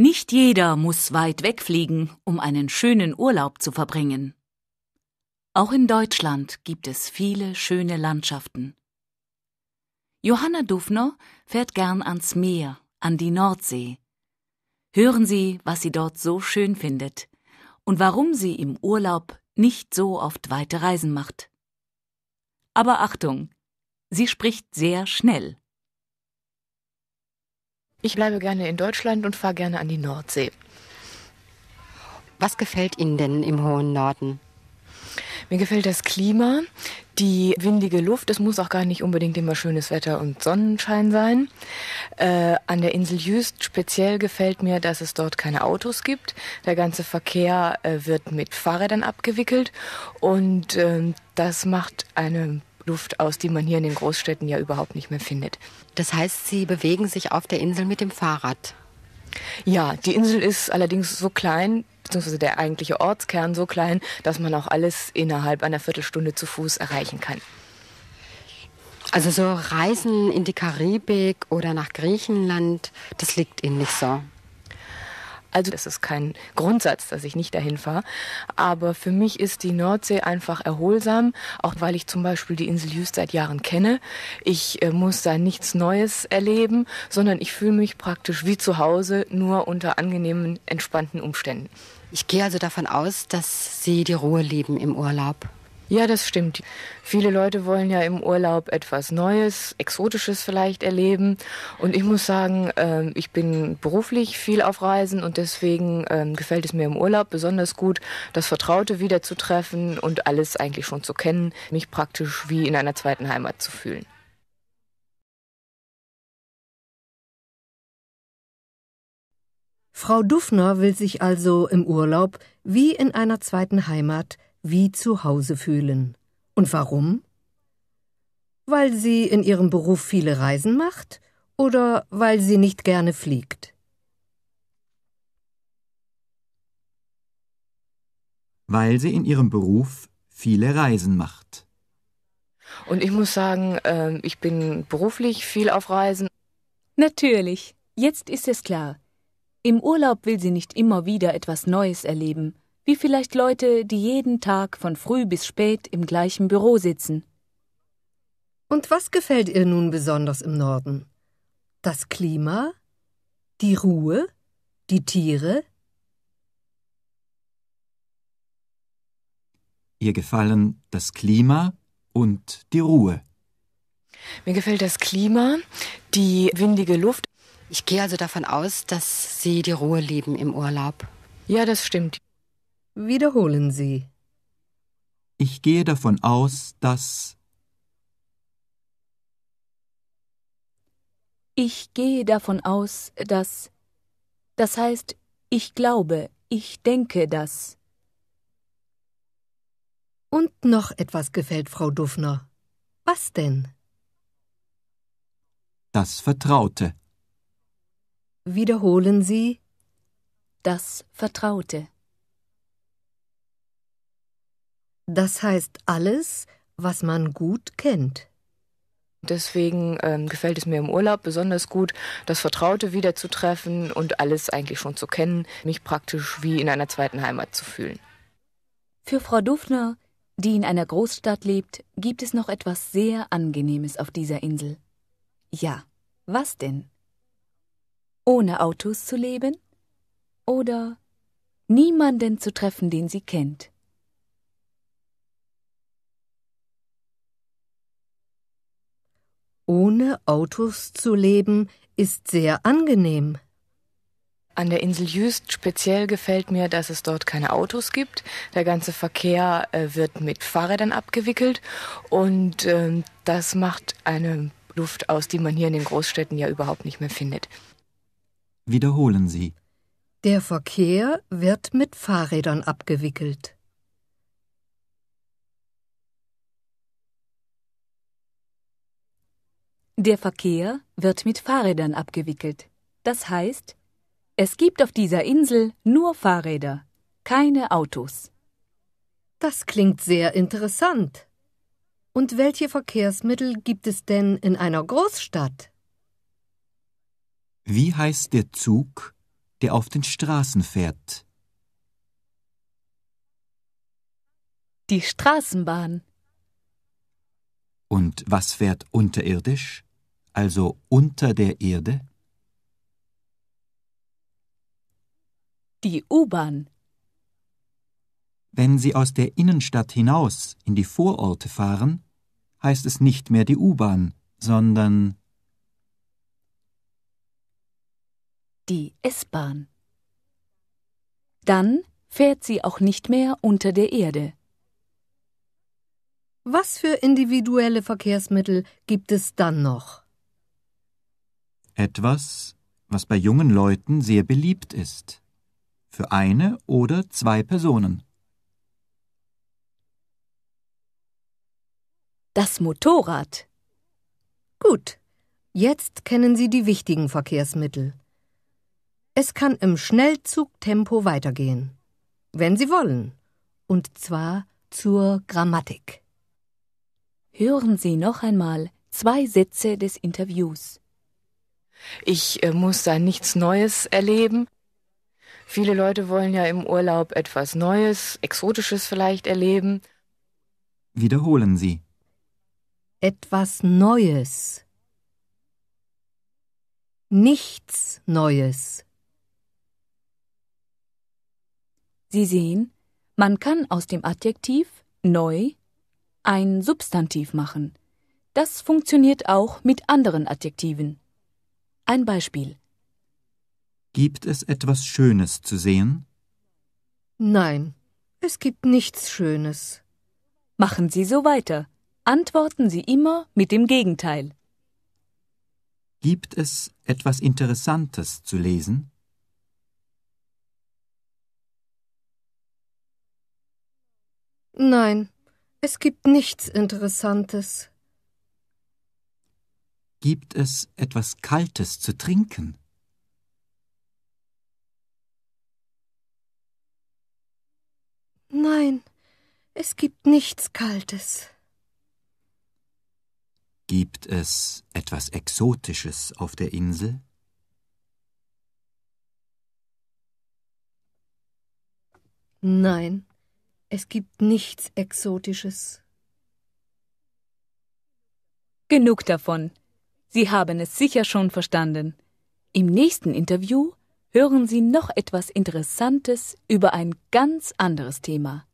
Nicht jeder muss weit wegfliegen, um einen schönen Urlaub zu verbringen. Auch in Deutschland gibt es viele schöne Landschaften. Johanna Dufner fährt gern ans Meer, an die Nordsee. Hören Sie, was sie dort so schön findet und warum sie im Urlaub nicht so oft weite Reisen macht. Aber Achtung, sie spricht sehr schnell. Ich bleibe gerne in Deutschland und fahre gerne an die Nordsee. Was gefällt Ihnen denn im hohen Norden? Mir gefällt das Klima, die windige Luft. Es muss auch gar nicht unbedingt immer schönes Wetter und Sonnenschein sein. Äh, an der Insel Jüst speziell gefällt mir, dass es dort keine Autos gibt. Der ganze Verkehr äh, wird mit Fahrrädern abgewickelt und äh, das macht eine Luft aus, die man hier in den Großstädten ja überhaupt nicht mehr findet. Das heißt, Sie bewegen sich auf der Insel mit dem Fahrrad? Ja, die Insel ist allerdings so klein, beziehungsweise der eigentliche Ortskern so klein, dass man auch alles innerhalb einer Viertelstunde zu Fuß erreichen kann. Also so Reisen in die Karibik oder nach Griechenland, das liegt Ihnen nicht so. Also es ist kein Grundsatz, dass ich nicht dahin fahre. Aber für mich ist die Nordsee einfach erholsam, auch weil ich zum Beispiel die Insel Jüst seit Jahren kenne. Ich äh, muss da nichts Neues erleben, sondern ich fühle mich praktisch wie zu Hause, nur unter angenehmen, entspannten Umständen. Ich gehe also davon aus, dass Sie die Ruhe lieben im Urlaub. Ja, das stimmt. Viele Leute wollen ja im Urlaub etwas Neues, Exotisches vielleicht erleben. Und ich muss sagen, äh, ich bin beruflich viel auf Reisen und deswegen äh, gefällt es mir im Urlaub besonders gut, das Vertraute wiederzutreffen und alles eigentlich schon zu kennen, mich praktisch wie in einer zweiten Heimat zu fühlen. Frau Duffner will sich also im Urlaub wie in einer zweiten Heimat wie zu Hause fühlen. Und warum? Weil sie in ihrem Beruf viele Reisen macht oder weil sie nicht gerne fliegt. Weil sie in ihrem Beruf viele Reisen macht. Und ich muss sagen, ähm, ich bin beruflich viel auf Reisen. Natürlich, jetzt ist es klar. Im Urlaub will sie nicht immer wieder etwas Neues erleben wie vielleicht Leute, die jeden Tag von früh bis spät im gleichen Büro sitzen. Und was gefällt ihr nun besonders im Norden? Das Klima? Die Ruhe? Die Tiere? Ihr gefallen das Klima und die Ruhe. Mir gefällt das Klima, die windige Luft. Ich gehe also davon aus, dass Sie die Ruhe lieben im Urlaub. Ja, das stimmt. Wiederholen Sie. Ich gehe davon aus, dass. Ich gehe davon aus, dass. Das heißt, ich glaube, ich denke das. Und noch etwas gefällt Frau Dufner. Was denn? Das Vertraute. Wiederholen Sie das Vertraute. Das heißt alles, was man gut kennt. Deswegen ähm, gefällt es mir im Urlaub besonders gut, das Vertraute wiederzutreffen und alles eigentlich schon zu kennen, mich praktisch wie in einer zweiten Heimat zu fühlen. Für Frau Dufner, die in einer Großstadt lebt, gibt es noch etwas sehr Angenehmes auf dieser Insel. Ja, was denn? Ohne Autos zu leben? Oder niemanden zu treffen, den sie kennt? Ohne Autos zu leben ist sehr angenehm. An der Insel Jüst speziell gefällt mir, dass es dort keine Autos gibt. Der ganze Verkehr äh, wird mit Fahrrädern abgewickelt und äh, das macht eine Luft aus, die man hier in den Großstädten ja überhaupt nicht mehr findet. Wiederholen Sie. Der Verkehr wird mit Fahrrädern abgewickelt. Der Verkehr wird mit Fahrrädern abgewickelt. Das heißt, es gibt auf dieser Insel nur Fahrräder, keine Autos. Das klingt sehr interessant. Und welche Verkehrsmittel gibt es denn in einer Großstadt? Wie heißt der Zug, der auf den Straßen fährt? Die Straßenbahn. Und was fährt unterirdisch? also unter der Erde? Die U-Bahn. Wenn Sie aus der Innenstadt hinaus in die Vororte fahren, heißt es nicht mehr die U-Bahn, sondern die S-Bahn. Dann fährt sie auch nicht mehr unter der Erde. Was für individuelle Verkehrsmittel gibt es dann noch? Etwas, was bei jungen Leuten sehr beliebt ist. Für eine oder zwei Personen. Das Motorrad. Gut, jetzt kennen Sie die wichtigen Verkehrsmittel. Es kann im Schnellzugtempo weitergehen, wenn Sie wollen, und zwar zur Grammatik. Hören Sie noch einmal zwei Sätze des Interviews. Ich äh, muss da nichts Neues erleben. Viele Leute wollen ja im Urlaub etwas Neues, Exotisches vielleicht erleben. Wiederholen Sie. Etwas Neues. Nichts Neues. Sie sehen, man kann aus dem Adjektiv neu ein Substantiv machen. Das funktioniert auch mit anderen Adjektiven. Ein Beispiel. Gibt es etwas Schönes zu sehen? Nein, es gibt nichts Schönes. Machen Sie so weiter. Antworten Sie immer mit dem Gegenteil. Gibt es etwas Interessantes zu lesen? Nein, es gibt nichts Interessantes. Gibt es etwas Kaltes zu trinken? Nein, es gibt nichts Kaltes. Gibt es etwas Exotisches auf der Insel? Nein, es gibt nichts Exotisches. Genug davon. Sie haben es sicher schon verstanden. Im nächsten Interview hören Sie noch etwas Interessantes über ein ganz anderes Thema.